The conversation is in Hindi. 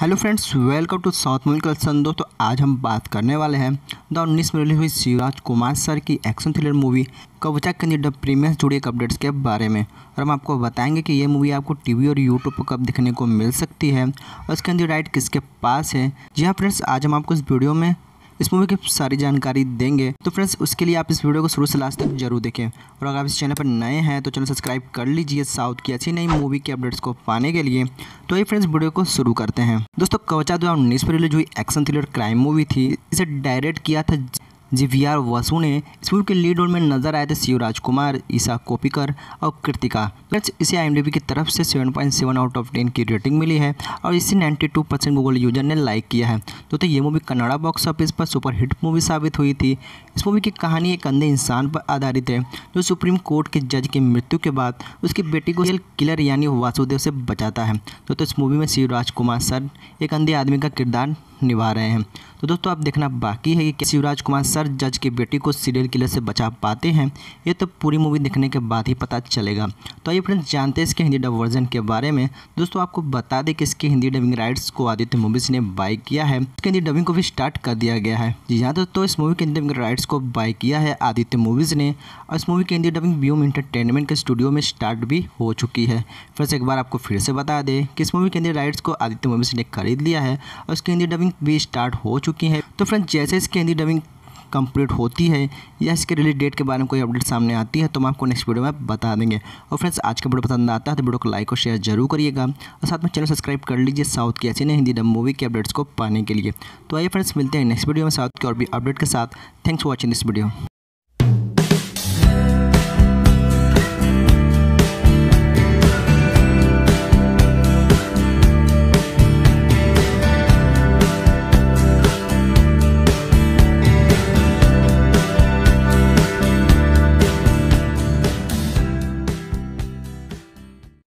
hello friends welcome to south movie collection दोस्तों आज हम बात करने वाले हैं द उन्नीस में रिलीज हुई शिवराज कुमार सर की एक्शन थ्रिलर मूवी कवचा के द प्रीमियस जुड़े एक अपडेट्स के बारे में और हम आपको बताएंगे कि ये मूवी आपको टीवी और यूट्यूब पर कब देखने को मिल सकती है और इसके अंदर राइट किसके पास है जी हाँ फ्रेंड्स आज हम आपको इस वीडियो में इस मूवी की सारी जानकारी देंगे तो फ्रेंड्स उसके लिए आप इस वीडियो को शुरू से लास्ट तक जरूर देखें और अगर आप इस चैनल पर नए हैं तो चैनल सब्सक्राइब कर लीजिए साउथ की अच्छी नई मूवी के अपडेट्स को पाने के लिए तो ये फ्रेंड्स वीडियो को शुरू करते हैं दोस्तों कवचा दो हज़ार उन्नीस पर रिलीज हुई एक्शन थ्रिलर क्राइम मूवी थी इसे डायरेक्ट किया था जी वी आर वसु ने इस फिल्म के लीड रोल में नजर आए थे शिवराज कुमार ईशा कोपिकर और कृतिका इसे आई की तरफ से 7.7 आउट ऑफ 10 की रेटिंग मिली है और इसे 92 परसेंट गूगल यूजर ने लाइक किया है तो, तो ये मूवी कनाड़ा बॉक्स ऑफिस पर सुपरहिट मूवी साबित हुई थी इस मूवी की कहानी एक अंधे इंसान पर आधारित है जो सुप्रीम कोर्ट के जज की मृत्यु के बाद उसकी बेटी को किलर यानी वासुदेव से बचाता है तो, तो इस मूवी में शिवराज कुमार सर एक अंधे आदमी का किरदार निभा रहे हैं तो दोस्तों आप देखना बाकी है कि शिवराज कुमार सर जज की बेटी को सीरियल किलर से बचा पाते हैं ये तो पूरी मूवी देखने के बाद ही पता चलेगा तो आइए फ्रेंड्स जानते हैं इसके हिंदी डब वर्जन के बारे में दोस्तों आपको बता दें कि इसके हिंदी डबिंग राइट्स को आदित्य मूवीज़ ने बाय किया है इसके हिंदी डबिंग को भी स्टार्ट कर दिया गया है जी हाँ दोस्तों इस मूवी के हिंदी डबिंग राइट्स को बाय किया है आदित्य मूवीज़ ने और इस मूवी की हिंदी डबिंग व्यूम इंटरटेनमेंट के स्टूडियो में स्टार्ट भी हो चुकी है फ्रेंड्स एक बार आपको फिर से बता दें कि इस मूवी के हिंदी राइट्स को आदित्य मूवीज़ ने खरीद लिया है और इसके हिंदी डबिंग डबिंग भी स्टार्ट हो चुकी है तो फ्रेंड जैसे इसकी हिंदी डबिंग कंप्लीट होती है या इसके रिलीज डेट के बारे में कोई अपडेट सामने आती है तो हम आपको नेक्स्ट वीडियो में बता देंगे और फ्रेंड्स आज का वीडियो पसंद आता है तो वीडियो को लाइक और शेयर जरूर करिएगा और साथ में चैनल सब्सक्राइब कर लीजिए साउथ की ऐसी नई हिंदी डब मूवी के अपडेट्स को पाने के लिए तो आइए फ्रेंड्स मिलते हैं नेक्स्ट वीडियो में साउथ की और भी अपडेट के साथ thanks for watching this video